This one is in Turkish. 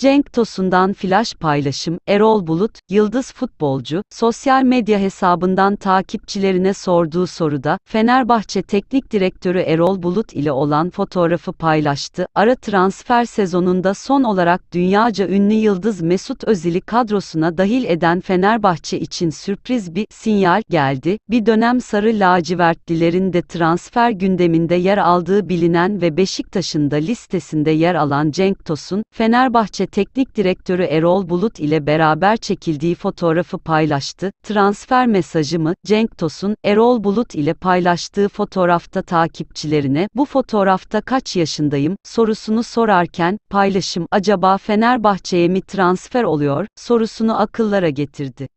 Cenk Tosun'dan flash paylaşım, Erol Bulut, Yıldız futbolcu, sosyal medya hesabından takipçilerine sorduğu soruda, Fenerbahçe Teknik Direktörü Erol Bulut ile olan fotoğrafı paylaştı. Ara transfer sezonunda son olarak dünyaca ünlü Yıldız Mesut Özil'i kadrosuna dahil eden Fenerbahçe için sürpriz bir sinyal geldi. Bir dönem sarı lacivertlilerin de transfer gündeminde yer aldığı bilinen ve Beşiktaş'ın da listesinde yer alan Cenk Tosun, Fenerbahçe teknik direktörü Erol Bulut ile beraber çekildiği fotoğrafı paylaştı. Transfer mesajımı Cenk Tosun Erol Bulut ile paylaştığı fotoğrafta takipçilerine bu fotoğrafta kaç yaşındayım sorusunu sorarken paylaşım acaba Fenerbahçe'ye mi transfer oluyor sorusunu akıllara getirdi.